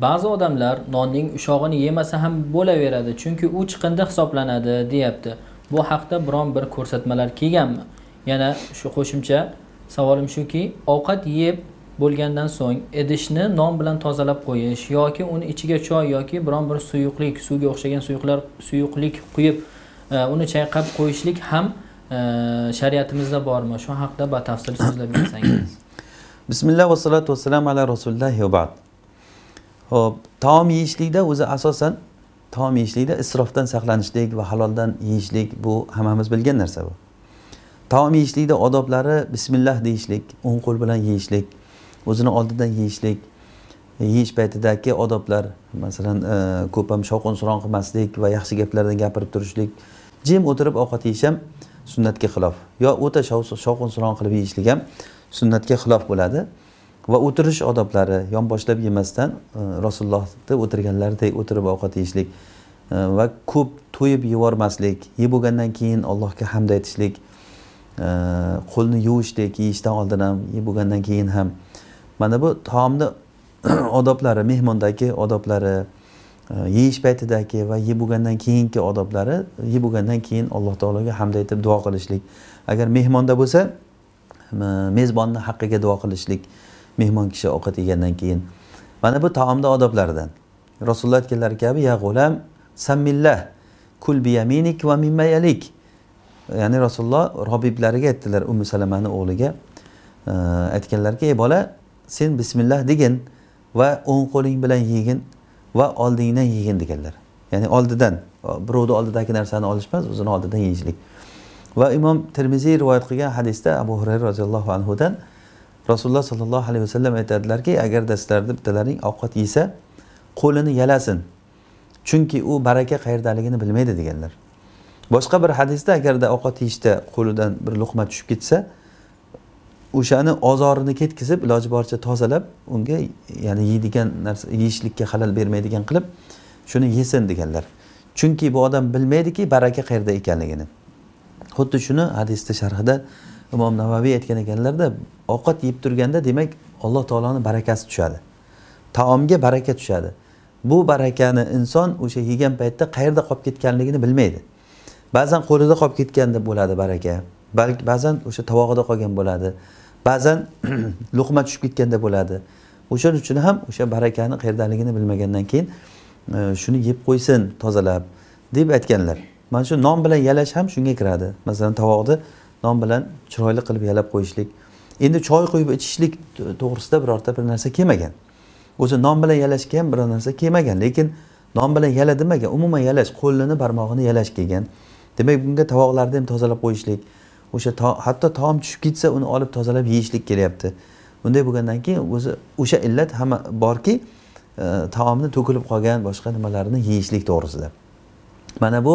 ba'zi odamlar nonning ushog'ini yemasa ham bo'laveradi chunki u chiqindi hisoblanadi deyapti bu haqda biron bir ko'rsatmalar kelganmi yana shu qo'shimcha savolim shuki ovqat yeb bo'lgandan so'ng idishni non bilan tozalab qo'yish yoki uni ichiga choy yoki biron bir suyuqlik suvga o'xshagan suyuqlar suyuqlik quyib e, uni chayqab qo'yishlik ham e, shariatimizda bormi shu haqida batafsil so'zlab bersangiz bismillah va vassalatu vassalam ala rasulillahi va ba'd ho'p taom yeyishlikda o'zi asosan taom yeyishlikda isrofdan saqlanishlik va haloldan yeyishlik bu hammamiz bilgan narsa bu taom yeyishlikda odoblari bismillah deyishlik o'ng qo'l bilan yeyishlik o'zini oldidan yeyishlik yeyish paytidagi odoblar masalan e, ko'p ham shovqin suron qilmaslik va yaxshi gaplardan gapirib turishlik jim o'tirib ovqat yeyish ham sunnatga xilof yo o'ta shovqin suron qilib yeyishlik ham sunnatga xilof bo'ladi va o'tirish odoblari yonboshlab yemasdan e, rasulullohni o'tirganlaridek o'tirib ovqat yeyishlik e, va ko'p to'yib yubormaslik yeb bo'lgandan keyin allohga hamd aytishlik e, qo'lni yuvishlik yeyishdan oldin ham yeb bo'lgandan keyin ham mana bu taomni odoblari mehmondagi odoblari yeyish paytidagi va yeb bo'lgandan keyingi odoblari yeb bo'lgandan keyin alloh taologa hamd aytib duo qilishlik agar mehmonda bo'lsa mezbonni haqqiga duo qilishlik mehmon kishi ovqat yegandan keyin mana bu taomni odoblaridan rasululloh aytganlari kabi ya g'ulam sammillah kul biyaminik va mimmayalik ya'ni rasululloh robiblariga aytdilar umi salamani o'g'liga aytganlarki ey bola sen bismillah degin va o'ng qo'ling bilan yegin va oldingdan yegin deganlar ya'ni oldidan birovni oldidagi narsani olish emas o'zini oldidan yeyishlik va imom termiziy rivoyat qilgan hadisda abu hurayra roziyallohu anhudan rasululloh sollallohu alayhi vasallam aytadilarki agarda sizlarni bittalaring ovqat yesa qo'lini yalasin chunki u baraka qayerdaligini bilmaydi deganlar boshqa bir hadisda agarda ovqat yeyishda qo'lidan bir luqma tushib ketsa o'shani ozorini ketkizib iloji boricha tozalab unga ya'ni yeydigan narsa yeyishlikka halal bermaydigan qilib shuni yesin deganlar chunki bu odam bilmaydiki baraka qayerda ekanligini xuddi shuni hadisni sharhida imom navaviy aytgan ekanlarda ovqat yeb turganda demak alloh taoloni barakasi tushadi taomga baraka tushadi bu barakani inson o'sha yegan paytda qayerda qolib ketganligini bilmaydi ba'zan qo'lida qolib ketganda bo'ladi baraka balki ba'zan o'sha tovog'ida qolgan bo'ladi ba'zan luqma tushib ketganda bo'ladi o'shaning uchun ham o'sha barakani qayerdaligini bilmagandan keyin e, shuni yeb qo'ysin tozalab deb aytganlar mana shu non bilan yalash ham shunga kiradi masalan tovoqni non bilan chiroyli qilib yalab qo'yishlik endi choy quyib ichishlik to'g'risida birorta bir narsa kelmagan o'zi non bilan yalashga ham bir narsa kelmagan lekin non bilan yala demagan umuman yalash qo'lini barmog'ini yalash kelgan demak bunga tovoqlarni ham tozalab qo'yishlik o'sha hatto taom tushib ketsa uni olib tozalab yeyishlik kelyapti bunday bo'lgandan keyin o'zi o'sha illat hamma borki e, taomni to'kilib qolgan boshqa nimalarni yeyishlik to'g'risida mana bu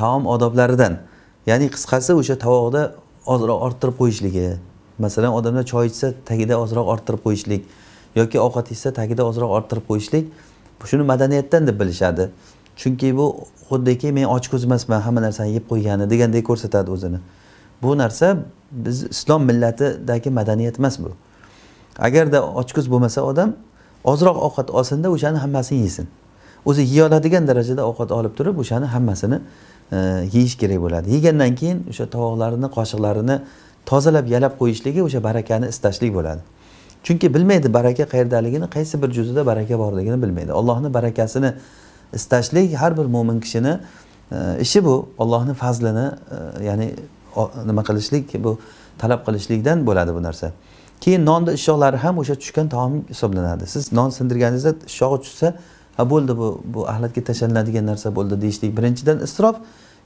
taom odoblaridan ya'ni qisqasi o'sha tovoqda ozroq orttirib qo'yishligi masalan odamlar choy ichsa tagida ozroq orttirib qo'yishlik yoki ovqat yesa tagida ozroq orttirib qo'yishlik shuni madaniyatdan deb bilishadi chunki bu xuddiki men och ko'z emasman hamma narsani yeb qo'ygani degandek ko'rsatadi o'zini bu narsa biz islom millatidagi madaniyat emas bu agarda ochko'z bo'lmasa odam ozroq ovqat olsinda o'shani hammasini yesin o'zi oladigan darajada ovqat olib turib o'shani hammasini e, yeyish kerak bo'ladi yegandan keyin o'sha tovoqlarini qoshiqlarini tozalab yalab qo'yishligi o'sha barakani istashlik bo'ladi chunki bilmaydi baraka qayerdaligini qaysi bir juzida baraka borligini bilmaydi allohni barakasini istashlik har bir mo'min kishini e, ishi bu ollohni fazlini e, ya'ni nima qilishlik bu talab qilishlikdan bo'ladi bu narsa keyin nonni ishoqlari ham o'sha tushgan taom hisoblanadi siz non sindirganingizda ishshog'i tushsa ha bo'ldi bu bu axlatga tashlanadigan narsa bo'ldi deyishlik birinchidan isrof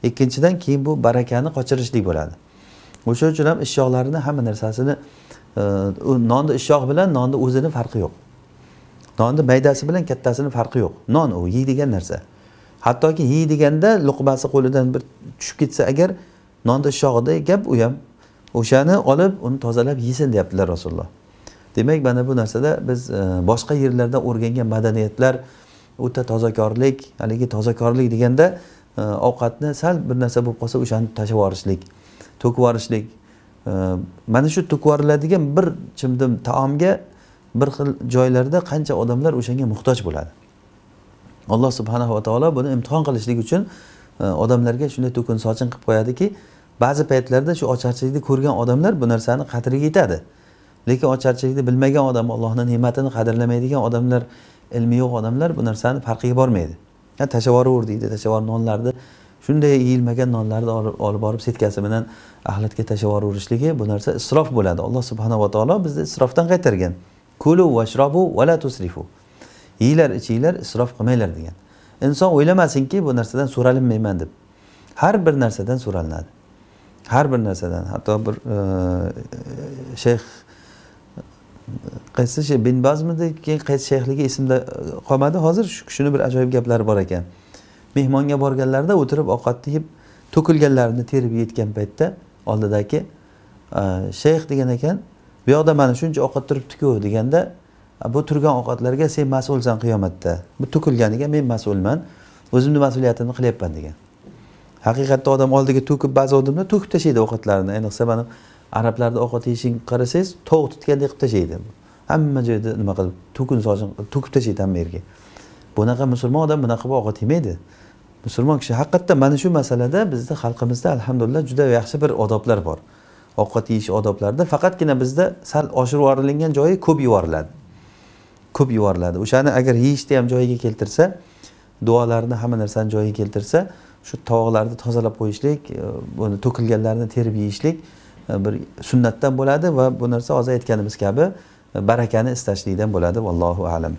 ikkinchidan keyin bu barakani qochirishlik bo'ladi o'sha uchun ham ishyoqlarni hamma narsasini e, nonni ishyoq bilan nonni o'zini farqi yo'q nonni maydasi bilan kattasini farqi yo'q non u yeydigan narsa hattoki yeydiganda luqmasi qo'lidan bir tushib ketsa agar nonni ishyog'ida gap u ham o'shani olib uni tozalab yesin deyaptilar rasululloh demak mana bu narsada biz e, boshqa yerlardan o'rgangan madaniyatlar o'ta tozakorlik haligi tozakorlik deganda ovqatni sal bir narsa bo'lib qolsa o'shani tashlab yuborishlik to'kib yuborishlik mana shu to'kib yuboriladigan bir chimdim taomga bir xil joylarda qancha odamlar o'shanga muhtoj bo'ladi alloh subhanava taolo buni imtihon qilishlik uchun e, odamlarga shunday to'kin sochin qilib qo'yadiki ba'zi paytlarda shu ocharchilikni ko'rgan odamlar bu narsani qadriga yetadi lekin ocharchilikni bilmagan odam allohni ne'matini qadrlamaydigan odamlar ilmi yo'q odamlar bu narsani farqiga bormaydi tashlabyuboraver deydi tashlabyuborib nonlarni shunday yeyilmagan nonlarni olib borib setkasi bilan axlatga tashlabyuborishligi bu narsa isrof bo'ladi alloh subhanava taolo bizni isrofdan qaytargan kulu vashrobu vala tusrifu yeyglar ichinglar isrof qilmanglar degan inson o'ylamasinki bu narsadan so'ralinmayman deb har bir narsadan so'ralinadi har bir narsadan hatto bir e, e, shayx qaysi şey bin bazmidi keyin qaysi shayxligi esimda e, qolmadi hozir shu kishini bir ajoyib gaplari bor ekan mehmonga borganlarida o'tirib ovqatni yeb to'kilganlarini terib yetgan paytda oldidagi e, shayx degan ekan bu yoqda mana shuncha ovqat turibdiku deganda bu turgan ovqatlarga sen mas'ulsan qiyomatda bu to'kilganiga men mas'ulman o'zimni mas'uliyatimni qilyapman degan haqiqatda odam oldiga to'kib ba'zi odamlar to'kib tashlaydi ovqatlarini ayniqsa mana arablarda ovqat yeyishing qarasangiz tog' tutgandek qilib tashlaydi hamma joyda nima qilib to'kin sochin to'kib tashlaydi hamma yerga bunaqa musulmon odam bunaqa qilib ovqat yemaydi musulmon kishi haqiqatdan mana shu masalada bizni xalqimizda alhamdulillah juda yaxshi bir odoblar bor ovqat yeyish odoblarida faqatgina bizda sal oshirib yuborilgan joyi ko'p yuboriladi ko'p yuboriladi o'shani agar yeyishni ham joyiga keltirsa duolarni hamma narsani joyiga keltirsa shu tovoqlarni tozalab qo'yishlik e, uni to'kilganlarini terib yeyishlik e, bir sunnatdan bo'ladi va bu narsa hozir aytganimiz kabi barakani istashlikdan bo'ladi vallohu alam